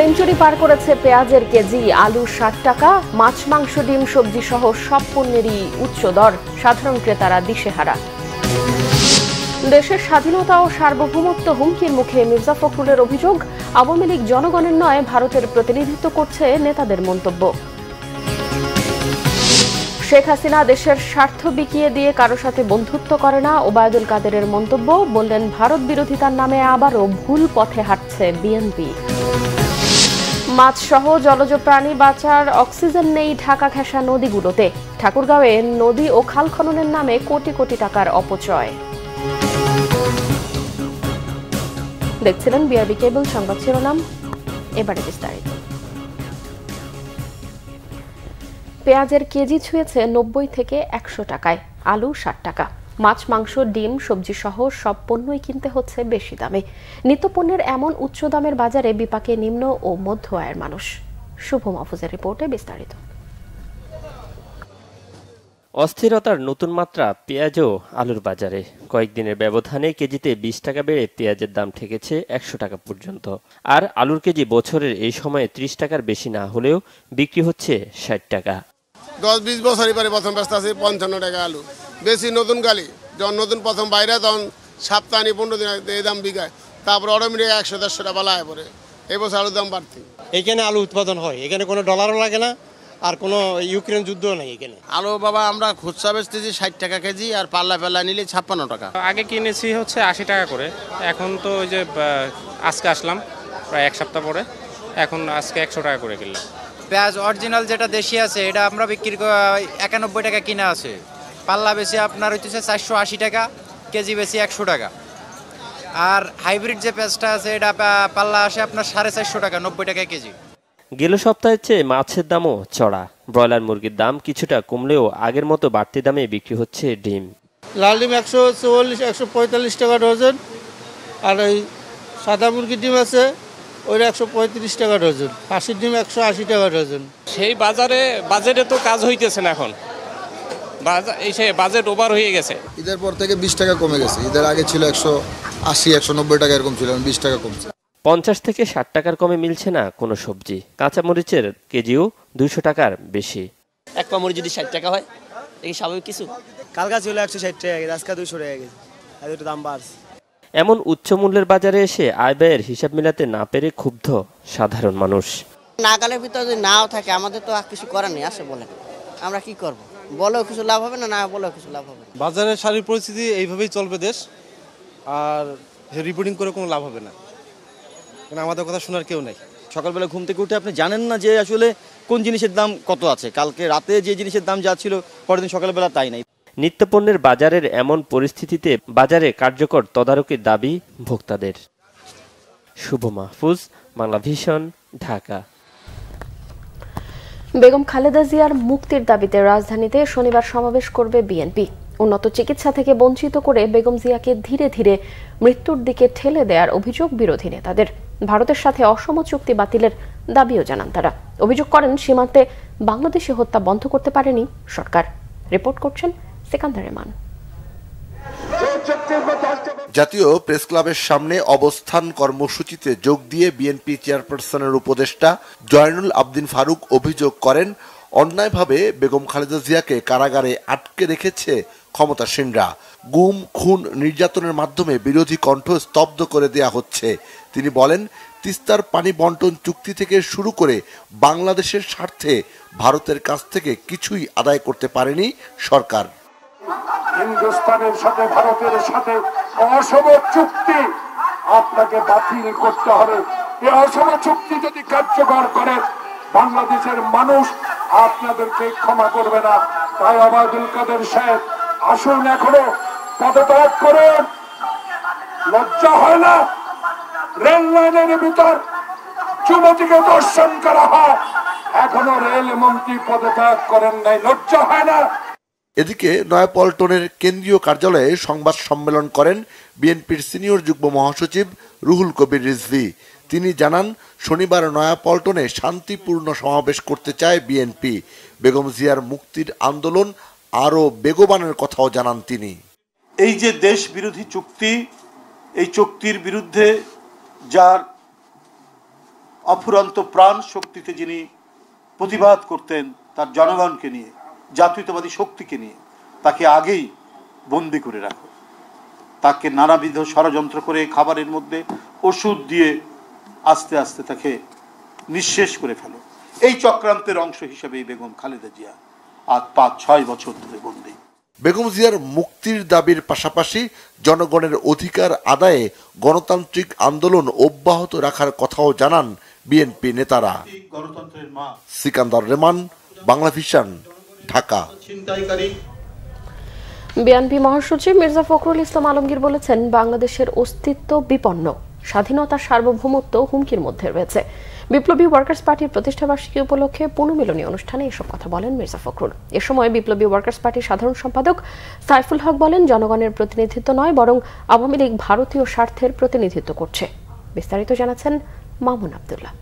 century পার করেছে পেঁয়াজের KG আলু ষাট টাকা মাছ মাংস ডিম সবজি সহ সব পণ্যেরই উচ্চ দর সাধারণ ক্রেতারা দিশেহারা দেশের স্বাধীনতা ও সার্বভৌমত্ব হুমকির মুখে মির্জা ফখরুলের অভিযোগ আওয়ামী লীগ জনগণের নয় ভারতের প্রতিনিধিত্ব করছে নেতাদের মন্তব্য শেখ হাসিনা দেশের স্বার্থ বিকিয়ে দিয়ে কারো সাথে বন্ধুত্ব করে না ওবায়দুল কাদেরের মন্তব্য বললেন ভারত বিরোধিতার নামে আবারও ভুল পথে হাঁটছে বিএনপি মাছ সহ জলজ প্রাণী বাঁচার অক্সিজেন নেই ঢাকা খেসা নদীগুলোতে ঠাকুরগাঁওয়ে নদী ও খাল খননের নামে কোটি কোটি টাকার অপচয় দেখছিলেন বিআরবি কেবল সংবাদ শিরোনাম এবারে বিস্তারিত পেঁয়াজের কেজি ছুঁয়েছে নব্বই থেকে একশো টাকায় আলু ষাট টাকা মাছ মাংস ডিম সবজি সহ সব পণ্যই কিনতে হচ্ছে বেশি দামে নিত্যপণ্যের এমন উচ্চ দামের বাজারে বিপাকে নিম্ন ও মধ্য আয়ের মানুষ শুভ মাহফুজের রিপোর্টে বিস্তারিত অস্থিরতার নতুন মাত্রা পেঁয়াজ ও আলুর বাজারে কয়েকদিনের ব্যবধানে কেজিতে বিশ টাকা বেড়ে পেঁয়াজের দাম ঠেকেছে একশো টাকা পর্যন্ত আর আলুর কেজি বছরের এই সময়ে ত্রিশ টাকার বেশি না হলেও বিক্রি হচ্ছে ষাট টাকা দশ বিশ বছরই পরে প্রথম ব্যস্ত আছে পঞ্চান্ন টাকা আলু বেশি নতুন গালি যখন নতুন প্রথম বাইরে তখন সপ্তাহে পনেরো দিন এই দাম বিঘায় তারপরে অটোমেটিক একশো দেড়শো টাকা হয় পরে এই বছর আলুর দাম বাড়তি এখানে আলু উৎপাদন হয় এখানে কোনো ডলারও লাগে না আর কোনো ইউক্রেন যুদ্ধ নেই এখানে আলু বাবা আমরা খুচরা বেচতেছি ষাট টাকা কেজি আর পাল্লা পাল্লা নিলে ছাপ্পান্ন টাকা আগে কিনেছি হচ্ছে আশি টাকা করে এখন তো ওই যে আজকে আসলাম প্রায় এক সপ্তাহ পরে এখন আজকে একশো টাকা করে কিনলাম পেঁয়াজ অরিজিনাল যেটা দেশি আছে এটা আমরা বিক্রি একানব্বই টাকা কিনা আছে পাল্লা বেশি আপনার হইতেছে চারশো আশি টাকা কেজি বেশি একশো টাকা আর হাইব্রিড যে পেঁয়াজটা আছে এটা পাল্লা আসে আপনার সাড়ে চারশো টাকা নব্বই টাকা কেজি গেল সপ্তাহের চেয়ে মাছের দামও চড়া ব্রয়লার মুরগির দাম কিছুটা কমলেও আগের মতো বাড়তি দামে বিক্রি হচ্ছে ডিম লাল ডিম একশো চুয়াল্লিশ একশো পঁয়তাল্লিশ টাকা ডজন আর ওই সাদা মুরগির ডিম আছে ওইটা একশো পঁয়ত্রিশ টাকা ডজন খাসির ডিম একশো আশি টাকা ডজন সেই বাজারে বাজেটে তো কাজ হইতেছে না এখন এই সে বাজেট ওভার হয়ে গেছে ঈদের পর থেকে বিশ টাকা কমে গেছে ঈদের আগে ছিল একশো আশি একশো নব্বই টাকা এরকম ছিল বিশ টাকা কমছে পঞ্চাশ থেকে ষাট টাকার কমে মিলছে না কোনো সবজি কাঁচামরিচের কেজিও দুশো টাকার বেশি এক কামড় যদি ষাট টাকা হয় এই স্বাভাবিক কিছু কালকা ছিল একশো ষাট টাকা আজকে দুশো টাকা গেছে আর একটু দাম বাড়ছে এমন উচ্চ মূল্যের বাজারে এসে আয় ব্যয়ের হিসাব মেলাতে না পেরে ক্ষুব্ধ সাধারণ মানুষ নাগালের ভিতরে যদি নাও থাকে আমাদের তো আর কিছু করার নেই আসে বলে আমরা কি করব বলেও কিছু লাভ হবে না না বলেও কিছু লাভ হবে বাজারের শারীরিক পরিস্থিতি এইভাবেই চলবে দেশ আর রিপোর্টিং করে কোনো লাভ হবে না কারণ আমাদের কথা শোনার কেউ নাই সকালবেলা ঘুম থেকে উঠে আপনি জানেন না যে আসলে কোন জিনিসের দাম কত আছে কালকে রাতে যে জিনিসের দাম যা ছিল পরের দিন সকালবেলা তাই নাই নিত্যপণ্যের বাজারের এমন পরিস্থিতিতে বাজারে কার্যকর তদারকির দাবি ভোক্তাদের শুভ মাহফুজ বাংলা ভীষণ ঢাকা বেগম খালেদা জিয়ার মুক্তির দাবিতে রাজধানীতে শনিবার সমাবেশ করবে বিএনপি উন্নত চিকিৎসা থেকে বঞ্চিত করে বেগম জিয়াকে ধীরে ধীরে মৃত্যুর দিকে ঠেলে দেওয়ার অভিযোগ বিরোধী নেতাদের ভারতের সাথে অসম চুক্তি বাতিলের দাবিও জানান তারা অভিযোগ করেন সীমান্তে বাংলাদেশে হত্যা বন্ধ করতে পারেনি সরকার রিপোর্ট করছেন জাতীয় প্রেস ক্লাবের সামনে অবস্থান কর্মসূচিতে যোগ দিয়ে বিএনপি চেয়ারপারসনের উপদেষ্টা জয়নুল আবদিন ফারুক অভিযোগ করেন অন্যায়ভাবে বেগম খালেদা জিয়াকে কারাগারে আটকে রেখেছে ক্ষমতাসীনরা গুম খুন নির্যাতনের মাধ্যমে বিরোধী কণ্ঠ স্তব্ধ করে দেয়া হচ্ছে তিনি বলেন তিস্তার পানি বন্টন চুক্তি থেকে শুরু করে বাংলাদেশের স্বার্থে ভারতের কাছ থেকে কিছুই আদায় করতে পারেনি সরকার হিন্দুস্তানের সাথে ভারতের সাথে অসম চুক্তি আপনাকে বাতিল করতে হবে এই অসম চুক্তি যদি কার্যকর করে বাংলাদেশের মানুষ আপনাদেরকে ক্ষমা করবে না তাই আবাদুল কাদের সাহেব আসুন এখনো পদত্যাগ করুন লজ্জা হয় না রেল লাইনের ভিতর যুবতীকে দর্শন করা হয় এখনো রেল মন্ত্রী পদত্যাগ করেন নাই লজ্জা হয় না এদিকে নয়াপল্টনের কেন্দ্রীয় কার্যালয়ে সংবাদ সম্মেলন করেন বিএনপির সিনিয়র যুগ্ম মহাসচিব রুহুল কবির রিজভি তিনি জানান শনিবার নয়াপল্টনে শান্তিপূর্ণ সমাবেশ করতে চায় বিএনপি বেগম জিয়ার মুক্তির আন্দোলন আরও বেগবানের কথাও জানান তিনি এই যে দেশ বিরোধী চুক্তি এই চুক্তির বিরুদ্ধে যার অফুরন্ত প্রাণ শক্তিতে যিনি প্রতিবাদ করতেন তার জনগণকে নিয়ে জাতীয়তাবাদী শক্তিকে নিয়ে তাকে আগেই বন্দি করে রাখো তাকে নানাবিধ ষড়যন্ত্র করে খাবারের মধ্যে ওষুধ দিয়ে আস্তে আস্তে তাকে নিঃশেষ করে ফেলো এই চক্রান্তের অংশ হিসেবে বেগম খালেদা জিয়া আজ পাঁচ ছয় বছর ধরে বন্দি বেগম জিয়ার মুক্তির দাবির পাশাপাশি জনগণের অধিকার আদায়ে গণতান্ত্রিক আন্দোলন অব্যাহত রাখার কথাও জানান বিএনপি নেতারা গণতন্ত্রের মা সিকান্দার রেমান বাংলা ভিশন ঢাকা বিএনপি মহাসচিব মির্জা ফখরুল ইসলাম আলমগীর বলেছেন বাংলাদেশের অস্তিত্ব বিপন্ন স্বাধীনতার সার্বভৌমত্ব হুমকির মধ্যে রয়েছে বিপ্লবী ওয়ার্কার্স পার্টির প্রতিষ্ঠাবার্ষিকী উপলক্ষে পুনর্মিলনী অনুষ্ঠানে এসব কথা বলেন মির্জা ফখরুল এ সময় বিপ্লবী ওয়ার্কার্স পার্টির সাধারণ সম্পাদক সাইফুল হক বলেন জনগণের প্রতিনিধিত্ব নয় বরং আওয়ামী লীগ ভারতীয় স্বার্থের প্রতিনিধিত্ব করছে বিস্তারিত জানাচ্ছেন মামুন আবদুল্লাহ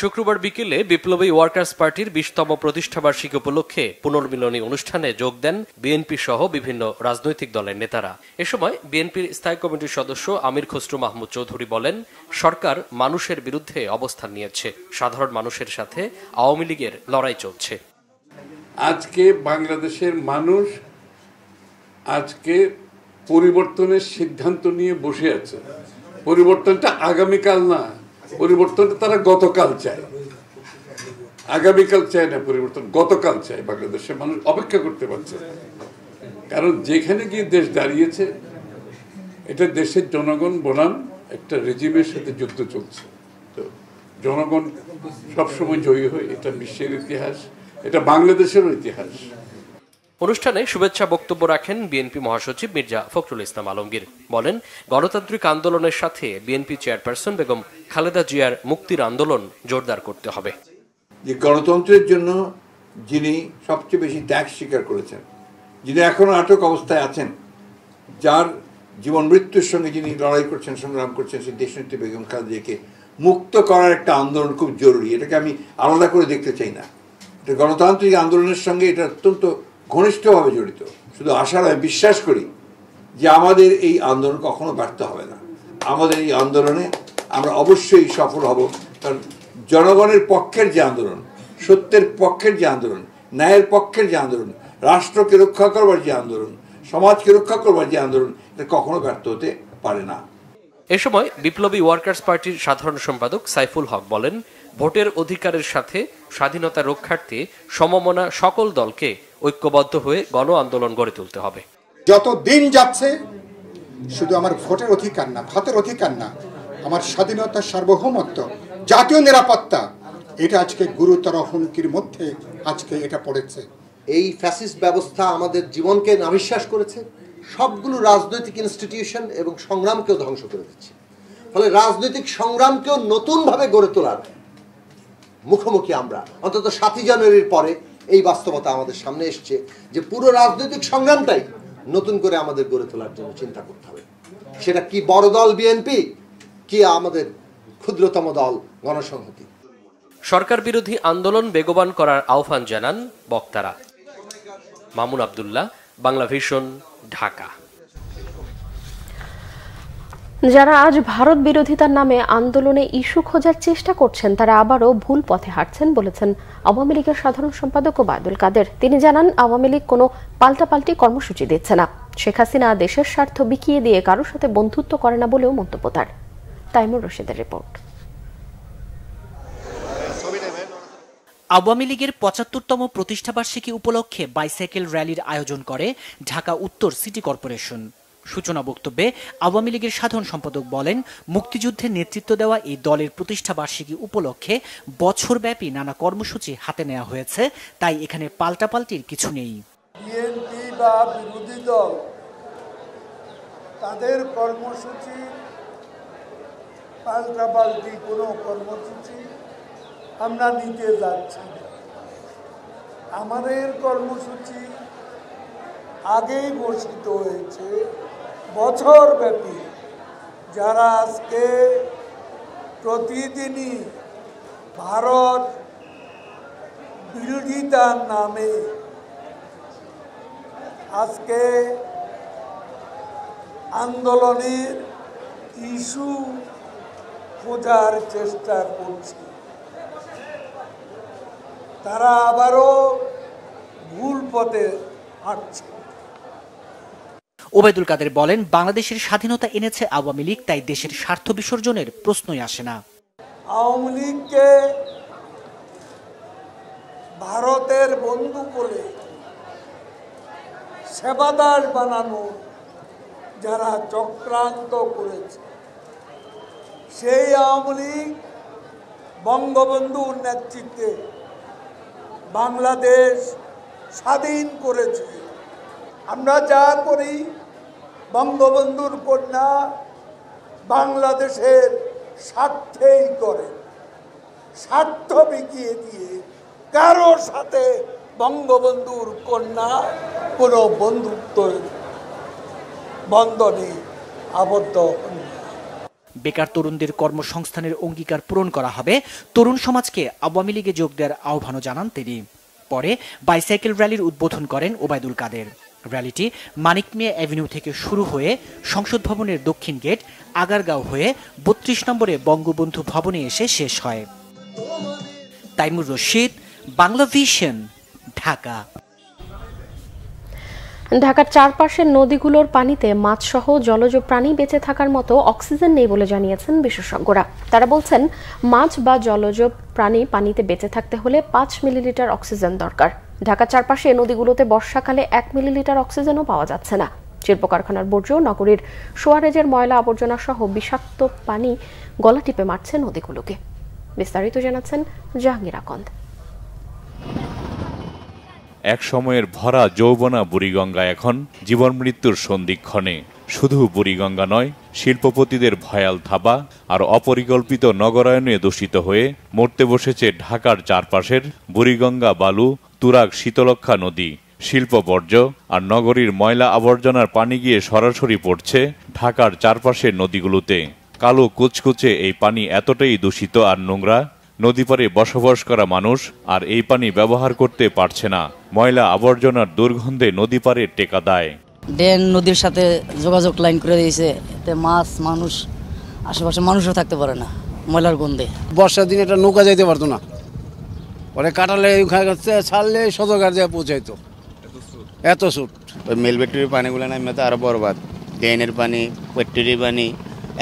শুক্রবার বিকেলে বিপ্লবী ওয়ার্কার্স পার্টির বিশতম প্রতিষ্ঠাবার্ষিকী উপলক্ষে পুনর্মিলনী অনুষ্ঠানে যোগ দেন বিএনপি সহ বিভিন্ন রাজনৈতিক দলের নেতারা এ সময় বিএনপির স্থায়ী কমিটির সদস্য আমির খসরু মাহমুদ চৌধুরী বলেন সরকার মানুষের বিরুদ্ধে অবস্থান নিয়েছে সাধারণ মানুষের সাথে আওয়ামী লীগের লড়াই চলছে আজকে বাংলাদেশের মানুষ আজকে পরিবর্তনের সিদ্ধান্ত নিয়ে বসে আছে পরিবর্তনটা আগামীকাল না পরিবর্তনটা তারা গতকাল চায় আগামীকাল চায় না পরিবর্তন গতকাল চায় বাংলাদেশের মানুষ অপেক্ষা করতে পারছে কারণ যেখানে গিয়ে দেশ দাঁড়িয়েছে এটা দেশের জনগণ বনাম একটা রেজিমের সাথে যুদ্ধ চলছে তো জনগণ সবসময় জয়ী হয় এটা বিশ্বের ইতিহাস এটা বাংলাদেশেরও ইতিহাস অনুষ্ঠানে শুভেচ্ছা বক্তব্য রাখেন বিএনপি মহাসচিব মির্জা ফখরুল ইসলাম আলমগীর বলেন গণতান্ত্রিক আন্দোলনের সাথে বিএনপি চেয়ারপারসন বেগম খালেদা জিয়ার মুক্তির আন্দোলন জোরদার করতে হবে যে গণতন্ত্রের জন্য যিনি সবচেয়ে বেশি ত্যাগ স্বীকার করেছেন যিনি এখনো আটক অবস্থায় আছেন যার জীবন মৃত্যুর সঙ্গে যিনি লড়াই করছেন সংগ্রাম করছেন সেই দেশনেত্রী বেগম খালেদাকে মুক্ত করার একটা আন্দোলন খুব জরুরি এটাকে আমি আলাদা করে দেখতে চাই না এটা গণতান্ত্রিক আন্দোলনের সঙ্গে এটা অত্যন্ত ঘনিষ্ঠভাবে জড়িত শুধু আশা নয় বিশ্বাস করি যে আমাদের এই আন্দোলন কখনো ব্যর্থ হবে না আমাদের এই আন্দোলনে আমরা অবশ্যই সফল হব কারণ জনগণের পক্ষের যে আন্দোলন সত্যের পক্ষের যে আন্দোলন ন্যায়ের পক্ষের যে আন্দোলন রাষ্ট্রকে রক্ষা করবার যে আন্দোলন সমাজকে রক্ষা করবার যে আন্দোলন এটা কখনো ব্যর্থ হতে পারে না এ সময় বিপ্লবী ওয়ার্কার্স পার্টির সাধারণ সম্পাদক সাইফুল হক বলেন ভোটের অধিকারের সাথে স্বাধীনতা রক্ষার্থে সমমনা সকল দলকে ঐক্যবদ্ধ হয়ে গণ আন্দোলন গড়ে তুলতে হবে যত দিন যাচ্ছে শুধু আমার ভোটের অধিকার না ভাতের অধিকার না আমার স্বাধীনতা সার্বভৌমত্ব জাতীয় নিরাপত্তা এটা আজকে গুরুতর হুমকির মধ্যে আজকে এটা পড়েছে এই ফ্যাসিস্ট ব্যবস্থা আমাদের জীবনকে নাবিশ্বাস করেছে সবগুলো রাজনৈতিক ইনস্টিটিউশন এবং সংগ্রামকেও ধ্বংস করে দিচ্ছে ফলে রাজনৈতিক সংগ্রামকেও নতুনভাবে গড়ে তোলার মুখোমুখি আমরা অন্তত সাতই জানুয়ারির পরে এই বাস্তবতা আমাদের সামনে এসছে যে পুরো রাজনৈতিক সংগ্রামটাই নতুন করে আমাদের গড়ে তোলার জন্য চিন্তা করতে হবে সেটা কি বড় দল বিএনপি কি আমাদের ক্ষুদ্রতম দল গণসংহতি সরকার বিরোধী আন্দোলন বেগবান করার আহ্বান জানান বক্তারা মামুন আবদুল্লাহ বাংলা ভিশন ঢাকা যারা আজ ভারত বিরোধিতার নামে আন্দোলনে ইস্যু খোঁজার চেষ্টা করছেন তারা আবারও ভুল পথে হাঁটছেন বলেছেন আওয়ামী লীগের সাধারণ সম্পাদক ওবায়দুল কাদের তিনি জানান আওয়ামী লীগ কোনো পাল্টাপাল্টি কর্মসূচি দিচ্ছে না শেখ হাসিনা দেশের স্বার্থ বিকিয়ে দিয়ে কারোর সাথে বন্ধুত্ব করে না বলেও মন্তব্য তার তাইমুর রশিদের রিপোর্ট আওয়ামী লীগের পঁচাত্তরতম প্রতিষ্ঠাবার্ষিকী উপলক্ষে বাইসাইকেল র্যালির আয়োজন করে ঢাকা উত্তর সিটি কর্পোরেশন সূচনা বক্তব্যে আওয়ামী লীগের সাধারণ সম্পাদক বলেন মুক্তিযুদ্ধে নেতৃত্ব দেওয়া এই দলের প্রতিষ্ঠা বার্ষিকী উপলক্ষে বছরব্যাপী নানা কর্মসূচি হাতে নেওয়া হয়েছে তাই এখানে পাল্টাপাল্টির কিছু নেই বিএনপি বা বিরোধী দল তাদের কর্মসূচি পাল্টাপাল্টি কোনো কর্মসূচি আমরা নিতে যাচ্ছি আমাদের কর্মসূচি আগেই ঘোষিত হয়েছে বছরব্যাপী যারা আজকে প্রতিদিনই ভারত বিরোধিতার নামে আজকে আন্দোলনের ইস্যু খোঁজার চেষ্টা করছে তারা আবারও ভুল পথে হাঁটছে ওবায়দুল কাদের বলেন বাংলাদেশের স্বাধীনতা এনেছে আওয়ামী লীগ তাই দেশের স্বার্থ বিসর্জনের প্রশ্নই আসে না আওয়ামী লীগকে ভারতের বন্ধু বলে সেবাদার বানানো যারা চক্রান্ত করেছে সেই আওয়ামী লীগ বঙ্গবন্ধুর নেতৃত্বে বাংলাদেশ স্বাধীন করেছে আমরা যা করি বঙ্গবন্ধুর কন্যা বাংলাদেশের স্বার্থেই করে স্বার্থ বিকিয়ে দিয়ে কারো সাথে বঙ্গবন্ধুর কন্যা কোনো বন্ধুত্ব বন্ধনে আবদ্ধ বেকার তরুণদের কর্মসংস্থানের অঙ্গীকার পূরণ করা হবে তরুণ সমাজকে আওয়ামী লীগে যোগ দেওয়ার আহ্বানও জানান তিনি পরে বাইসাইকেল র্যালির উদ্বোধন করেন ওবায়দুল কাদের র্যালিটি মানিক মিয়া অ্যাভিনিউ থেকে শুরু হয়ে সংসদ ভবনের দক্ষিণ গেট আগারগাঁও হয়ে বত্রিশ নম্বরে বঙ্গবন্ধু ভবনে এসে শেষ হয় তাইমুর রশিদ বাংলা ভিশন ঢাকা ঢাকার চারপাশের নদীগুলোর পানিতে মাছসহ জলজ প্রাণী বেঁচে থাকার মতো অক্সিজেন নেই বলে জানিয়েছেন বিশেষজ্ঞরা তারা বলছেন মাছ বা জলজ প্রাণী পানিতে বেঁচে থাকতে হলে পাঁচ মিলিলিটার অক্সিজেন দরকার ঢাকার চারপাশে নদীগুলোতে বর্ষাকালে এক মিলিলিটার অক্সিজেনও পাওয়া যাচ্ছে না শিল্প কারখানার বর্জ্য নগরীর সোয়ারেজের ময়লা আবর্জনা সহ বিষাক্ত পানি গলা টিপে মারছে নদীগুলোকে বিস্তারিত জানাচ্ছেন জাহাঙ্গীর আকন্দ এক সময়ের ভরা যৌবনা বুড়িগঙ্গা এখন জীবন মৃত্যুর সন্ধিক্ষণে শুধু বুড়িগঙ্গা নয় শিল্পপতিদের ভয়াল থাবা আর অপরিকল্পিত নগরায়নে দূষিত হয়ে মরতে বসেছে ঢাকার চারপাশের বুড়িগঙ্গা বালু তুরাগ শীতলক্ষা নদী শিল্প বর্জ্য আর নগরীর ময়লা আবর্জনার পানি গিয়ে সরাসরি পড়ছে ঢাকার চারপাশের নদীগুলোতে কালো কুচকুচে এই পানি এতটাই দূষিত আর নোংরা পারে বসবাস করা মানুষ আর এই পানি ব্যবহার করতে পারছে না ময়লা আবর্জনার দুর্গন্ধে পারে টেকা দেয় ড্রেন নদীর সাথে যোগাযোগ লাইন করে দিয়েছে এতে মাছ মানুষ আশেপাশে মানুষও থাকতে পারে না ময়লার গন্ধে বর্ষার দিন এটা নৌকা যাইতে পারতো না পরে কাটালে ওখানে ছাড়লে সদরঘাট দিয়ে পৌঁছাইতো এত সুট ওই মেলবেট্টির পানিগুলো নামে তো আরও বরবাদ ড্রেনের পানি পেট্টির পানি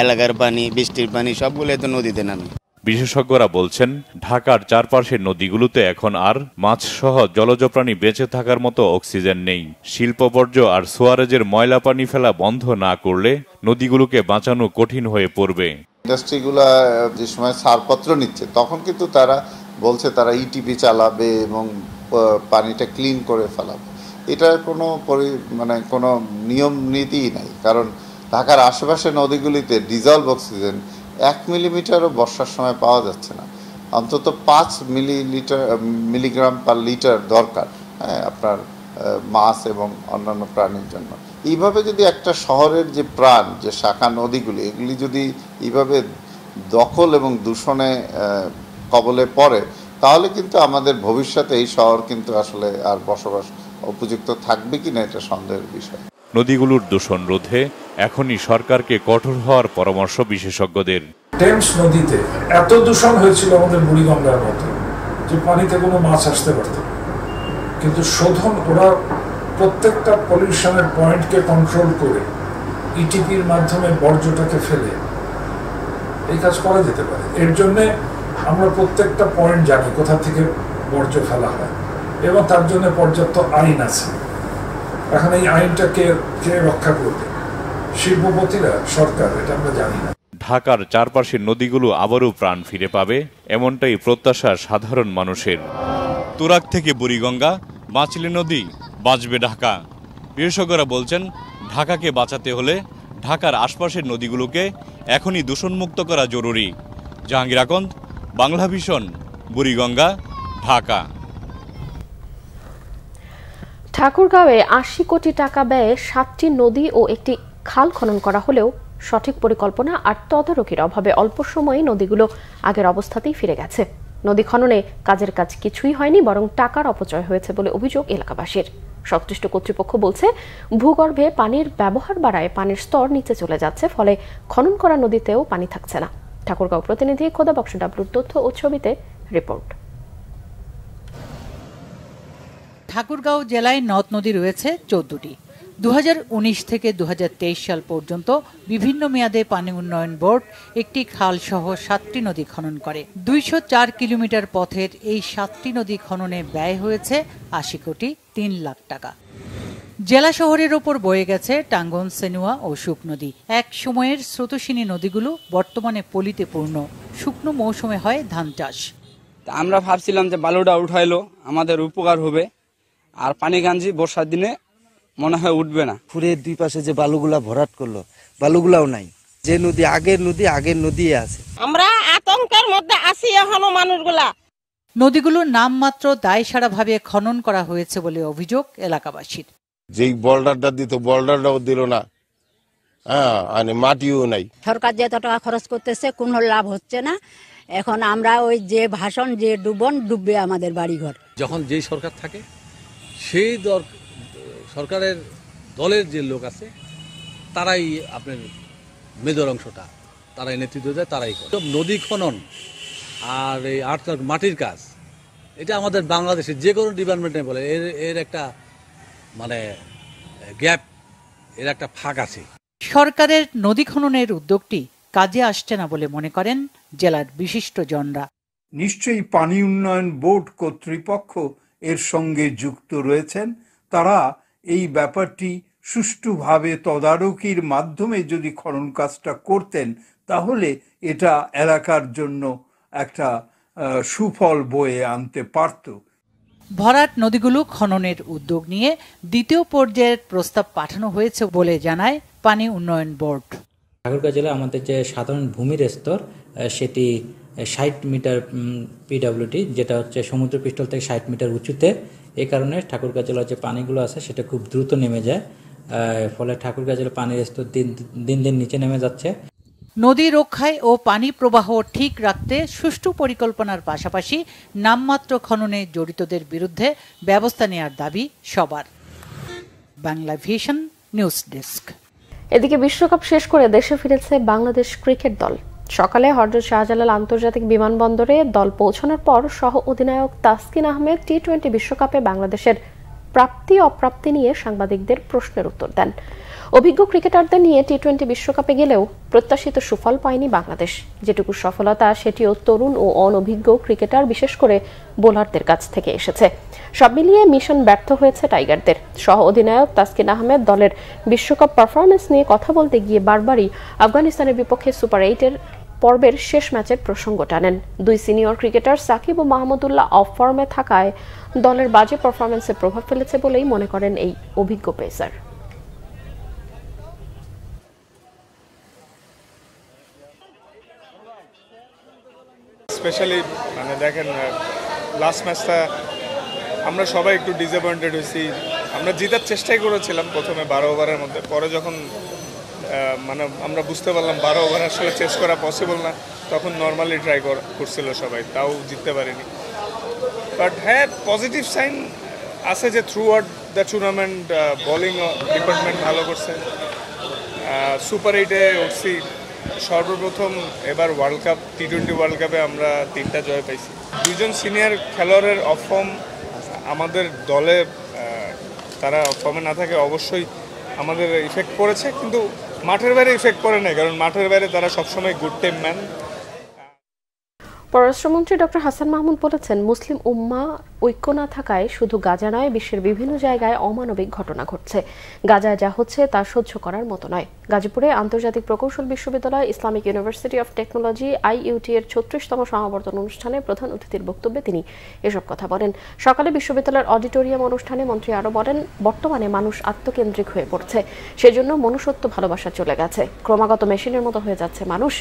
এলাকার পানি বৃষ্টির পানি সবগুলো তো নদীতে নামে বিশেষজ্ঞরা বলছেন ঢাকার চারপাশের নদীগুলোতে এখন আর মাছ সহ জলজ প্রাণী বেঁচে থাকার মতো অক্সিজেন নেই শিল্প বর্জ্য আর সোয়ারেজের ময়লা পানি ফেলা বন্ধ না করলে নদীগুলোকে বাঁচানো কঠিন হয়ে পড়বে ইন্ডাস্ট্রিগুলা যে সময় ছাড়পত্র নিচ্ছে তখন কিন্তু তারা বলছে তারা ইটিভি e চালাবে এবং পানিটা ক্লিন করে ফেলাবে এটার কোনো পরি মানে কোনো নিয়ম নীতিই নাই কারণ ঢাকার আশেপাশে নদীগুলিতে ডিজলভ অক্সিজেন এক মিলিমিটারও বর্ষার সময় পাওয়া যাচ্ছে না অন্তত পাঁচ মিলিলিটার মিলিগ্রাম পার লিটার দরকার হ্যাঁ আপনার মাছ এবং অন্যান্য প্রাণীর জন্য এইভাবে যদি একটা শহরের যে প্রাণ যে শাখা নদীগুলি এগুলি যদি এইভাবে দখল এবং দূষণে কবলে পড়ে তাহলে কিন্তু আমাদের ভবিষ্যতে এই শহর কিন্তু আসলে আর বসবাস উপযুক্ত থাকবে কি না এটা সন্দেহের বিষয় নদীগুলোর দূষণ রোধে এখনই সরকারকে কঠোর হওয়ার পরামর্শ বিশেষজ্ঞদের টেমস নদীতে এত দূষণ হয়েছিল আমাদের বুড়িগঙ্গার মতো যে পানিতে কোনো মাছ আসতে পারত কিন্তু শোধন ওরা প্রত্যেকটা পলিউশনের পয়েন্টকে কন্ট্রোল করে ইটিপির e মাধ্যমে বর্জ্যটাকে ফেলে এই কাজ করা যেতে পারে এর জন্যে আমরা প্রত্যেকটা পয়েন্ট জানি কোথা থেকে বর্জ্য ফেলা হয় এবং তার জন্য পর্যাপ্ত আইন আছে এখন এই আইনটাকে কে রক্ষা করবে শিল্পপতিরা সরকার এটা আমরা জানি না ঢাকার চারপাশের নদীগুলো আবারও প্রাণ ফিরে পাবে এমনটাই প্রত্যাশা সাধারণ মানুষের তুরাক থেকে বুড়িগঙ্গা বাঁচলে নদী বাঁচবে ঢাকা বিশেষজ্ঞরা বলছেন ঢাকাকে বাঁচাতে হলে ঢাকার আশপাশের নদীগুলোকে এখনই দূষণমুক্ত করা জরুরি জাহাঙ্গীর আকন্দ বাংলা ভীষণ বুড়িগঙ্গা ঢাকা ঠাকুরগাঁওয়ে আশি কোটি টাকা ব্যয়ে সাতটি নদী ও একটি খাল খনন করা হলেও সঠিক পরিকল্পনা আর তদারকির অভাবে অল্প সময়ে নদীগুলো আগের অবস্থাতেই ফিরে গেছে নদী খননে কাজের কাজ কিছুই হয়নি বরং টাকার অপচয় হয়েছে বলে অভিযোগ এলাকাবাসীর সংশ্লিষ্ট কর্তৃপক্ষ বলছে ভূগর্ভে পানির ব্যবহার বাড়ায় পানির স্তর নিচে চলে যাচ্ছে ফলে খনন করা নদীতেও পানি থাকছে না ঠাকুরগাঁও প্রতিনিধি বক্স ডাব্লুর তথ্য ও ছবিতে রিপোর্ট ঠাকুরগাঁও জেলায় নদ নদী রয়েছে চোদ্দটি দু থেকে দু সাল পর্যন্ত বিভিন্ন মেয়াদে পানি উন্নয়ন বোর্ড একটি খাল সহ সাতটি নদী খনন করে দুইশো কিলোমিটার পথের এই সাতটি নদী খননে ব্যয় হয়েছে আশি কোটি তিন লাখ টাকা জেলা শহরের ওপর বয়ে গেছে টাঙ্গন সেনুয়া ও শুক নদী এক সময়ের স্রোতসিনী নদীগুলো বর্তমানে পলিতে পূর্ণ শুকনো মৌসুমে হয় ধান চাষ আমরা ভাবছিলাম যে বালুটা উঠাইলো আমাদের উপকার হবে আর পানি গাঞ্জি বর্ষার দিনে মনে হয় উঠবে না ফুরের দুই পাশে যে বালুগুলা ভরাট করলো বালুগুলাও নাই যে নদী আগের নদী আগের নদী আছে আমরা আতঙ্কের মধ্যে আছি এখনো মানুষগুলা নদীগুলো নামমাত্র দায়সারাভাবে খনন করা হয়েছে বলে অভিযোগ এলাকাবাসীর যেই বর্ডারটা দিত বর্ডারটাও দিল না হ্যাঁ মানে মাটিও নাই সরকার যত টাকা খরচ করতেছে কোনো লাভ হচ্ছে না এখন আমরা ওই যে ভাষণ যে ডুবন ডুববে আমাদের বাড়িঘর যখন যেই সরকার থাকে সেই দর সরকারের দলের যে লোক আছে তারাই আপনার মেজর অংশটা তারাই নেতৃত্ব দেয় তারাই করে নদী খনন আর এই আর্থ মাটির কাজ এটা আমাদের বাংলাদেশে যে কোনো ডিপার্টমেন্টে বলে এর এর একটা মানে গ্যাপ এর একটা ফাঁক আছে সরকারের নদী খননের উদ্যোগটি কাজে আসছে না বলে মনে করেন জেলার বিশিষ্ট জনরা নিশ্চয়ই পানি উন্নয়ন বোর্ড কর্তৃপক্ষ এর সঙ্গে যুক্ত রয়েছেন তারা এই ব্যাপারটি সুষ্ঠুভাবে তদারকির মাধ্যমে যদি খনন কাজটা করতেন তাহলে এটা এলাকার জন্য একটা সুফল বয়ে আনতে পারত ভরাট নদীগুলো খননের উদ্যোগ নিয়ে দ্বিতীয় পর্যায়ের প্রস্তাব পাঠানো হয়েছে বলে জানায় পানি উন্নয়ন বোর্ড ঠাকুরগাঁ জেলা আমাদের যে সাধারণ ভূমির স্তর সেটি ষাট মিটার পিডাব্লিউটি যেটা হচ্ছে সমুদ্রপৃষ্ঠল থেকে ষাট মিটার উঁচুতে এ কারণে ঠাকুরগাঁ জেলার যে পানিগুলো আছে সেটা খুব দ্রুত নেমে যায় ফলে ঠাকুরগাঁ জেলার পানির স্তর দিন দিন দিন নিচে নেমে যাচ্ছে নদী রক্ষায় ও পানি প্রবাহ ঠিক রাখতে সুষ্ঠু পরিকল্পনার পাশাপাশি নামমাত্র খননে জড়িতদের বিরুদ্ধে ব্যবস্থা নেয়ার দাবি সবার বাংলা ভিশন নিউজ ডেস্ক এদিকে বিশ্বকাপ শেষ করে দেশে ফিরেছে বাংলাদেশ ক্রিকেট দল সকালে হরজত শাহজালাল আন্তর্জাতিক বিমানবন্দরে দল পৌঁছানোর পর সহ অধিনায়ক তাসকিন আহমেদ টি টোয়েন্টি বিশ্বকাপে বাংলাদেশের প্রাপ্তি অপ্রাপ্তি নিয়ে সাংবাদিকদের প্রশ্নের উত্তর দেন অভিজ্ঞ ক্রিকেটারদের নিয়ে টি টোয়েন্টি বিশ্বকাপে গেলেও প্রত্যাশিত সুফল পায়নি বাংলাদেশ যেটুকু সফলতা সেটিও তরুণ ও অনভিজ্ঞ ক্রিকেটার বিশেষ করে বোলারদের কাছ থেকে এসেছে সব মিলিয়ে মিশন ব্যর্থ হয়েছে টাইগারদের সহ অধিনায়ক তাসকিন আহমেদ দলের বিশ্বকাপ পারফরমেন্স নিয়ে কথা বলতে গিয়ে বারবারই আফগানিস্তানের বিপক্ষে সুপার এইটের পর্বের শেষ ম্যাচের প্রসঙ্গ টানেন দুই সিনিয়র ক্রিকেটার সাকিব ও মাহমুদুল্লাহ অফ ফর্মে থাকায় দলের বাজে পারফরমেন্সে প্রভাব ফেলেছে বলেই মনে করেন এই অভিজ্ঞ পেসার স্পেশালি মানে দেখেন লাস্ট ম্যাচটা আমরা সবাই একটু ডিসঅ্যাপয়েন্টেড হয়েছি আমরা জিতার চেষ্টাই করেছিলাম প্রথমে বারো ওভারের মধ্যে পরে যখন মানে আমরা বুঝতে পারলাম বারো ওভার আসলে চেস করা পসিবল না তখন নর্মালি ট্রাই করছিল সবাই তাও জিততে পারেনি বাট হ্যাঁ পজিটিভ সাইন আছে যে throughout the tournament bowling department ভালো করছে সুপার এইটে উঠছি সর্বপ্রথম এবার world cup T twenty world কাপে আমরা তিনটা জয় পাইছি দুজন সিনিয়র খেলোয়াড়ের অফর্ম আমাদের দলে তারা ফর্মে না থাকে অবশ্যই আমাদের ইফেক্ট পড়েছে কিন্তু মাঠের বাইরে ইফেক্ট করে নাই কারণ মাঠের বাইরে তারা সবসময় গুড টেম ম্যান পররাষ্ট্রমন্ত্রী ডক্টর হাসান মাহমুদ বলেছেন মুসলিম উম্মা ঐক্য না থাকায় শুধু গাজা নয় বিশ্বের বিভিন্ন জায়গায় অমানবিক ঘটনা ঘটছে গাজায় যা হচ্ছে তা সহ্য করার মতো নয় গাজীপুরে আন্তর্জাতিক প্রকৌশল বিশ্ববিদ্যালয় Islamic University of Technology IUT এর ছত্রিশতম সমাবর্তন অনুষ্ঠানে প্রধান অতিথির বক্তব্যে তিনি এসব কথা বলেন সকালে বিশ্ববিদ্যালয়ের অডিটোরিয়াম অনুষ্ঠানে মন্ত্রী আরও বলেন বর্তমানে মানুষ আত্মকেন্দ্রিক হয়ে পড়ছে সেজন্য মনুষ্যত্ব ভালোবাসা চলে গেছে ক্রমাগত মেশিনের মতো হয়ে যাচ্ছে মানুষ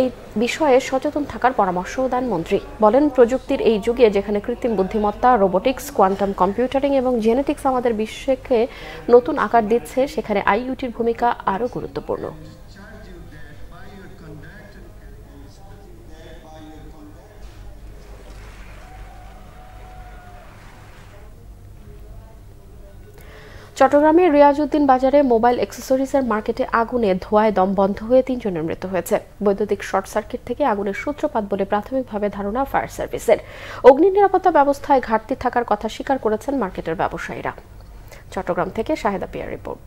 এই বিষয়ে সচেতন থাকার পরামর্শও দেন মন্ত্রী বলেন প্রযুক্তির এই যুগে যেখানে কৃত্রিম বুদ্ধিমত্তা নিরাপত্তা রোবোটিক্স কোয়ান্টাম কম্পিউটারিং এবং জেনেটিক্স আমাদের বিশ্বকে নতুন আকার দিচ্ছে সেখানে আইইউটির ভূমিকা আরও গুরুত্বপূর্ণ চট্টগ্রামের রিয়াজউদ্দিন বাজারে মোবাইল অ্যাক্সেসরিজের মার্কেটে আগুনে ধোয়ায় দম বন্ধ হয়ে তিনজনের মৃত্যু হয়েছে বৈদ্যুতিক শর্ট সার্কিট থেকে আগুনের সূত্রপাত বলে প্রাথমিকভাবে ধারণা ফায়ার সার্ভিসের অগ্নি নিরাপত্তা ব্যবস্থায় ঘাটতি থাকার কথা স্বীকার করেছেন মার্কেটের ব্যবসায়ীরা চট্টগ্রাম থেকে শাহেদা পিয়ার রিপোর্ট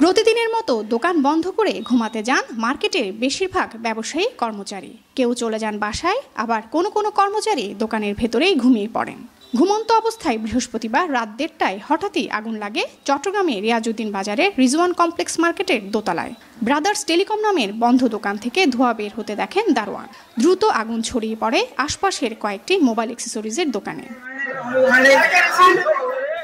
প্রতিদিনের মতো দোকান বন্ধ করে ঘুমাতে যান মার্কেটের বেশিরভাগ ব্যবসায়ী কর্মচারী কেউ চলে যান বাসায় আবার কোনো কোনো কর্মচারী দোকানের ভেতরেই ঘুমিয়ে পড়েন ঘুমন্ত অবস্থায় বৃহস্পতিবার রাত দেড়টায় হঠাৎই আগুন লাগে চট্টগ্রামে রিয়াজুদ্দিন বাজারে রিজওয়ান কমপ্লেক্স মার্কেটের দোতলায় ব্রাদার্স টেলিকম নামের বন্ধ দোকান থেকে ধোঁয়া বের হতে দেখেন দারোয়ান দ্রুত আগুন ছড়িয়ে পড়ে আশপাশের কয়েকটি মোবাইল অ্যাক্সেসরিজের দোকানে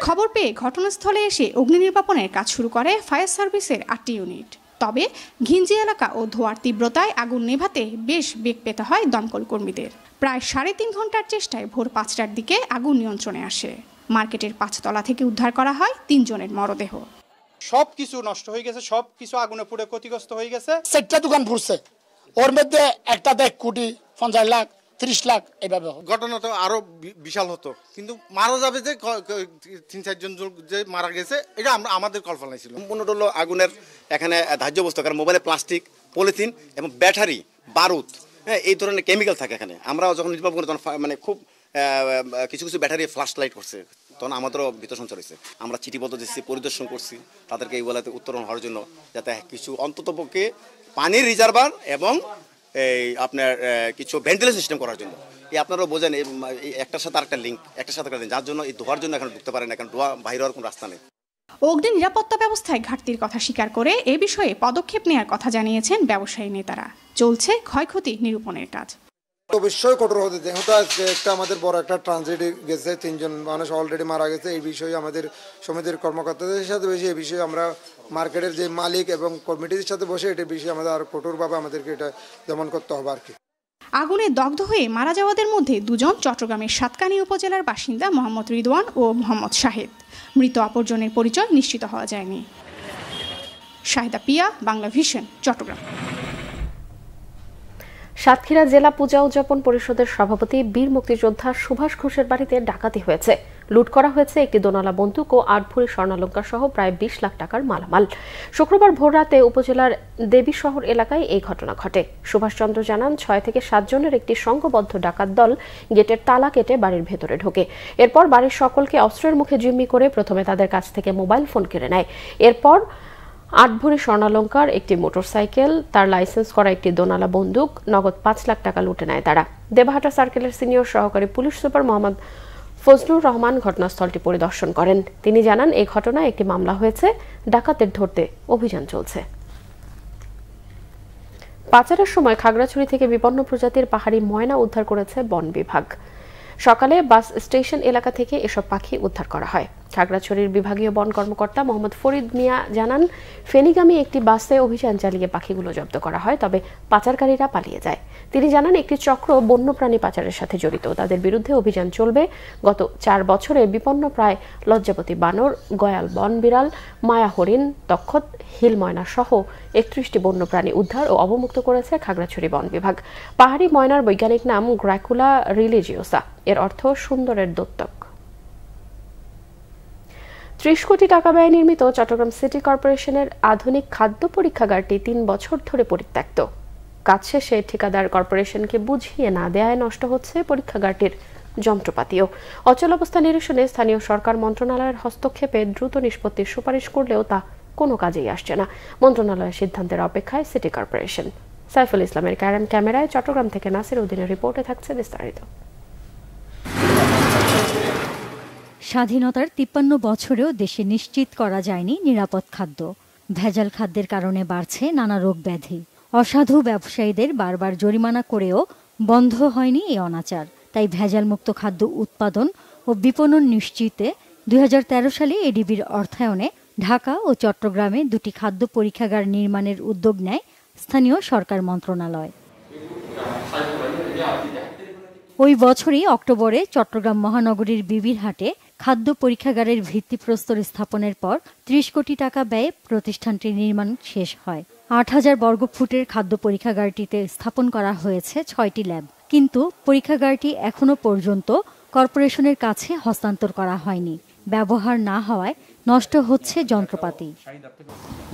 খবর পেয়ে ঘটনাস্থলে এসে অগ্নি নির্বাপনের কাজ শুরু করে ফায়ার সার্ভিসের আটটি ইউনিট তবে ঘিঞ্জি এলাকা ও ধোয়ার তীব্রতায় আগুন নেভাতে বেশ বেগ পেতে হয় দমকল কর্মীদের প্রায় সাড়ে তিন ঘন্টার চেষ্টায় ভোর পাঁচটার দিকে আগুন নিয়ন্ত্রণে আসে মার্কেটের পাঁচতলা থেকে উদ্ধার করা হয় তিনজনের মরদেহ সব কিছু নষ্ট হয়ে গেছে সব কিছু আগুনে পুড়ে ক্ষতিগ্রস্ত হয়ে গেছে সেটটা দোকান ভরছে ওর মধ্যে একটা দেখ কোটি পঞ্চাশ লাখ ত্রিশ লাখ এভাবে ঘটনা তো আরো বিশাল হতো কিন্তু মারা যাবে যে তিন চারজন যে মারা গেছে এটা আমরা আমাদের কল্পনায় ছিল সম্পূর্ণটা হলো আগুনের এখানে ধার্য বস্তু কারণ মোবাইলে প্লাস্টিক পলিথিন এবং ব্যাটারি বারুদ হ্যাঁ এই ধরনের কেমিক্যাল থাকে এখানে আমরা যখন নির্বাপন করি তখন মানে খুব কিছু কিছু ব্যাটারি ফ্লাশ লাইট করছে তখন আমাদেরও ভীত সঞ্চার হয়েছে আমরা চিঠিপত্র দিচ্ছি পরিদর্শন করছি তাদেরকে এই বেলাতে উত্তরণ হওয়ার জন্য যাতে কিছু অন্ততপক্ষে পানির রিজার্ভার এবং এই আপনার কিছু ভেন্টিলেশন সিস্টেম করার জন্য এই আপনারাও বোঝেন একটার সাথে আরেকটা লিঙ্ক একটার সাথে একটা যার জন্য এই ধোয়ার জন্য এখন ঢুকতে পারেন এখন ধোয়া বাইরে হওয়ার কোনো রাস্তা নেই অগ্নি নিরাপত্তা ব্যবস্থায় ঘাটতির কথা স্বীকার করে এ বিষয়ে পদক্ষেপ নেওয়ার কথা জানিয়েছেন ব্যবসায়ী নেতারা চলছে ক্ষয়ক্ষতি নিরূপণের কাজ অবশ্যই কঠোর হতে যেহেতু আজকে একটা আমাদের বড় একটা ট্রানজিট গেছে তিনজন মানুষ অলরেডি মারা গেছে এই বিষয়ে আমাদের সমিতির কর্মকর্তাদের সাথে বসে এই বিষয়ে আমরা মার্কেটের যে মালিক এবং কমিটির সাথে বসে এটা বিষয়ে আমাদের আরো কঠোরভাবে আমাদেরকে এটা দমন করতে হবে আর কি আগুনে দগ্ধ হয়ে মারা যাওয়াদের মধ্যে দুজন চট্টগ্রামের সাতকানি উপজেলার বাসিন্দা মোহাম্মদ রিদওয়ান ও মোহাম্মদ শাহেদ মৃত অপরজনের পরিচয় নিশ্চিত হওয়া যায়নি শাহেদা পিয়া বাংলা ভিশন চট্টগ্রাম সাতক্ষীরা জেলা পূজা উদযাপন পরিষদের সভাপতি বীর মুক্তিযোদ্ধা সুভাষ ঘোষের বাড়িতে ডাকাতি হয়েছে লুট করা হয়েছে একটি দোনালা বন্দুক ও আট ভরি স্বর্ণালঙ্কার সহ প্রায় বিশ লাখ টাকার মালামাল শুক্রবার ভোর রাতে উপজেলার দেবী শহর এলাকায় এই ঘটনা ঘটে সুভাষচন্দ্র জানান ছয় থেকে সাতজনের একটি সংঘবদ্ধ ডাকাত দল গেটের তালা কেটে বাড়ির ভেতরে ঢোকে এরপর বাড়ির সকলকে অস্ত্রের মুখে জিম্মি করে প্রথমে তাদের কাছ থেকে মোবাইল ফোন কেড়ে নেয় এরপর আট ভরি স্বর্ণালঙ্কার একটি মোটরসাইকেল তার লাইসেন্স করা একটি দোনালা বন্দুক নগদ পাঁচ লাখ টাকা লুটে নেয় তারা দেবাহাটা সার্কেলের সিনিয়র সহকারী পুলিশ সুপার মোহাম্মদ ফজলুর রহমান ঘটনাস্থলটি পরিদর্শন করেন তিনি জানান এই ঘটনায় একটি মামলা হয়েছে ডাকাতের ধরতে অভিযান চলছে পাচারের সময় খাগড়াছড়ি থেকে বিপন্ন প্রজাতির পাহাড়ি ময়না উদ্ধার করেছে বন বিভাগ সকালে বাস স্টেশন এলাকা থেকে এসব পাখি উদ্ধার করা হয় খাগড়াছড়ির বিভাগীয় বন কর্মকর্তা মোহাম্মদ ফরিদ মিয়া জানান ফেনিগামী একটি বাসে অভিযান চালিয়ে পাখিগুলো জব্দ করা হয় তবে পাচারকারীরা পালিয়ে যায় তিনি জানান একটি চক্র বন্যপ্রাণী পাচারের সাথে জড়িত তাদের বিরুদ্ধে অভিযান চলবে গত চার বছরে বিপন্ন প্রায় লজ্জাপতি বানর গয়াল বন বিড়াল মায়া হরিণ তক্ষত ময়না সহ একত্রিশটি বন্যপ্রাণী উদ্ধার ও অবমুক্ত করেছে খাগড়াছড়ি বন বিভাগ পাহাড়ি ময়নার বৈজ্ঞানিক নাম গ্র্যাকুলা রিলিজিওসা এর অর্থ সুন্দরের দত্তক ত্রিশ কোটি টাকা ব্যয় নির্মিত চট্টগ্রাম সিটি কর্পোরেশনের আধুনিক খাদ্য পরীক্ষাগারটি তিন বছর ধরে পরিত্যক্ত কাজ শেষে ঠিকাদার কর্পোরেশনকে বুঝিয়ে না দেয়ায় নষ্ট হচ্ছে পরীক্ষাগারটির যন্ত্রপাতিও অচল অবস্থা নিরসনে স্থানীয় সরকার মন্ত্রণালয়ের হস্তক্ষেপে দ্রুত নিষ্পত্তির সুপারিশ করলেও তা কোনো কাজেই আসছে না মন্ত্রণালয়ের সিদ্ধান্তের অপেক্ষায় সিটি কর্পোরেশন সাইফুল ইসলামের ক্যারাম ক্যামেরায় চট্টগ্রাম থেকে নাসির উদ্দিনের রিপোর্টে থাকছে বিস্তারিত স্বাধীনতার তিপ্পান্ন বছরেও দেশে নিশ্চিত করা যায়নি নিরাপদ খাদ্য ভেজাল খাদ্যের কারণে বাড়ছে নানা রোগ ব্যাধি অসাধু ব্যবসায়ীদের বারবার জরিমানা করেও বন্ধ হয়নি এই অনাচার তাই ভেজাল মুক্ত খাদ্য উৎপাদন ও বিপণন নিশ্চিতে দুই সালে এডিবির অর্থায়নে ঢাকা ও চট্টগ্রামে দুটি খাদ্য পরীক্ষাগার নির্মাণের উদ্যোগ নেয় স্থানীয় সরকার মন্ত্রণালয় ওই বছরই অক্টোবরে চট্টগ্রাম মহানগরীর বিবির হাটে খাদ্য পরীক্ষাগারের ভিত্তিপ্রস্তর স্থাপনের পর ত্রিশ কোটি টাকা ব্যয়ে প্রতিষ্ঠানটির নির্মাণ শেষ হয় আট হাজার বর্গ ফুটের খাদ্য পরীক্ষাগারটিতে স্থাপন করা হয়েছে ছয়টি ল্যাব কিন্তু পরীক্ষাগারটি এখনও পর্যন্ত কর্পোরেশনের কাছে হস্তান্তর করা হয়নি ব্যবহার না হওয়ায় নষ্ট হচ্ছে যন্ত্রপাতি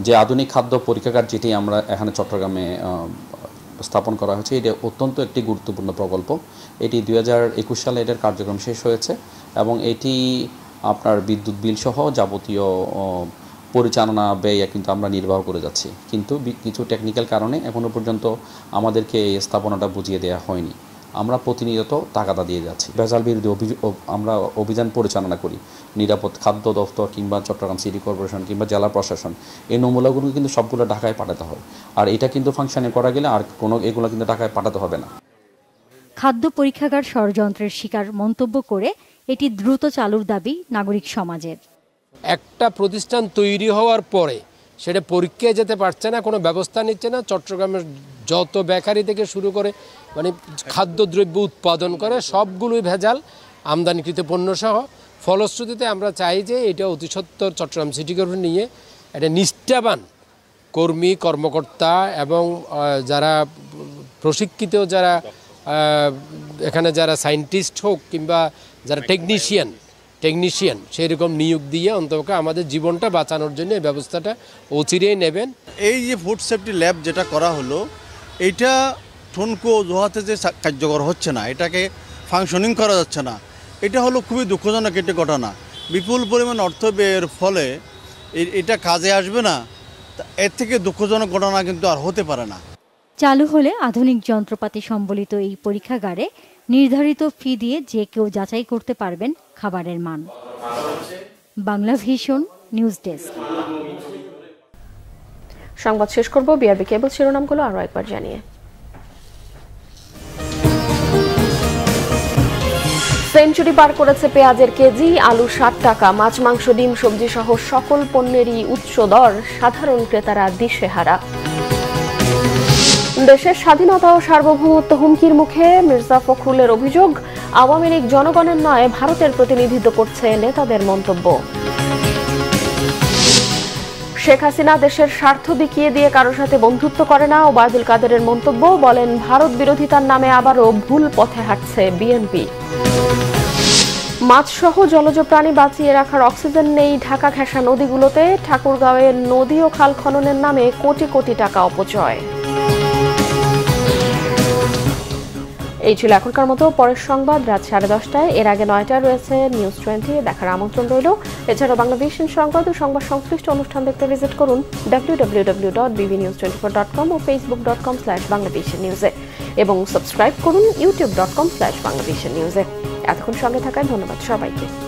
যে আধুনিক খাদ্য পরীক্ষাগার যেটি আমরা এখানে চট্টগ্রামে স্থাপন করা হয়েছে এটা অত্যন্ত একটি গুরুত্বপূর্ণ প্রকল্প এটি দুই সালে এটার কার্যক্রম শেষ হয়েছে এবং এটি আপনার বিদ্যুৎ বিল সহ যাবতীয় পরিচালনা ব্যয় কিন্তু আমরা নির্বাহ করে যাচ্ছি কিন্তু কিছু টেকনিক্যাল কারণে এখনও পর্যন্ত আমাদেরকে এই স্থাপনাটা বুঝিয়ে দেওয়া হয়নি আমরা প্রতিনিয়ত তাগাদা দিয়ে যাচ্ছি ভেজাল বিরোধী আমরা অভিযান পরিচালনা করি নিরাপদ খাদ্য দপ্তর কিংবা চট্টগ্রাম সিটি কর্পোরেশন কিংবা জেলা প্রশাসন এই নমুলাগুলো কিন্তু সবগুলো ঢাকায় পাঠাতে হয় আর এটা কিন্তু ফাংশনে করা গেলে আর কোনো এগুলো কিন্তু ঢাকায় পাঠাতে হবে না খাদ্য পরীক্ষাগার ষড়যন্ত্রের শিকার মন্তব্য করে এটি দ্রুত চালুর দাবি নাগরিক সমাজের একটা প্রতিষ্ঠান তৈরি হওয়ার পরে সেটা পরীক্ষায় যেতে পারছে না কোনো ব্যবস্থা নিচ্ছে না চট্টগ্রামের যত বেকারি থেকে শুরু করে মানে খাদ্যদ্রব্য উৎপাদন করে সবগুলোই ভেজাল আমদানিকৃত পণ্যসহ ফলশ্রুতিতে আমরা চাই যে এটা অতি সত্তর চট্টগ্রাম সিটি কর্পোরেশন নিয়ে একটা নিষ্ঠাবান কর্মী কর্মকর্তা এবং যারা প্রশিক্ষিত যারা এখানে যারা সায়েন্টিস্ট হোক কিংবা যারা টেকনিশিয়ান টেকনিশিয়ান সেই রকম নিয়োগ দিয়ে অন্তত আমাদের জীবনটা বাঁচানোর জন্য এই ব্যবস্থাটা অচিরেই নেবেন এই যে ফুড সেফটি ল্যাব যেটা করা হলো এটা ঠুনকো জোহাতে যে কার্যকর হচ্ছে না এটাকে ফাংশনিং করা যাচ্ছে না এটা হলো খুবই দুঃখজনক একটি ঘটনা বিপুল পরিমাণ অর্থ ব্যয়ের ফলে এটা কাজে আসবে না এর থেকে দুঃখজনক ঘটনা কিন্তু আর হতে পারে না চালু হলে আধুনিক যন্ত্রপাতি সম্বলিত এই পরীক্ষাগারে নির্ধারিত ফি দিয়ে যে কেউ যাচাই করতে পারবেন খাবারের মান বাংলা ভিশন নিউজ ডেস্ক সংবাদ শেষ করব বিআরবি কেবল শিরোনামগুলো আরও একবার জানিয়ে সেঞ্চুরি পার করেছে পেঁয়াজের কেজি আলু ষাট টাকা মাছ মাংস ডিম সবজি সহ সকল পণ্যেরই উচ্চ দর সাধারণ ক্রেতারা দিশেহারা হারা দেশের স্বাধীনতা ও সার্বভৌমত্ব হুমকির মুখে মির্জা ফখরুলের অভিযোগ আওয়ামী লীগ জনগণের নয় ভারতের প্রতিনিধিত্ব করছে নেতাদের মন্তব্য শেখ হাসিনা দেশের স্বার্থ বিকিয়ে দিয়ে কারোর সাথে বন্ধুত্ব করে না ওবায়দুল কাদেরের মন্তব্য বলেন ভারত বিরোধিতার নামে আবারও ভুল পথে হাঁটছে বিএনপি মাছসহ জলজ প্রাণী বাঁচিয়ে রাখার অক্সিজেন নেই ঢাকা ঘেঁষা নদীগুলোতে ঠাকুরগাঁওয়ের নদী ও খাল খননের নামে কোটি কোটি টাকা অপচয় এই ছিল এখনকার মতো পরের সংবাদ রাত সাড়ে দশটায় এর আগে নয়টায় রয়েছে নিউজ টোয়েন্টি দেখার আমন্ত্রণ রইল এছাড়াও বাংলাদেশের সংবাদ ও সংবাদ সংশ্লিষ্ট অনুষ্ঠান দেখতে ভিজিট করুন ডাব্লিউ নিউজ ডট কম ও ফেসবুক ডট কম স্ল্যাশ বাংলাদেশের নিউজে এবং সাবস্ক্রাইব করুন ইউটিউব ডট কম স্ল্যাশ বাংলাদেশের নিউজে এতক্ষণ সঙ্গে থাকায় ধন্যবাদ সবাইকে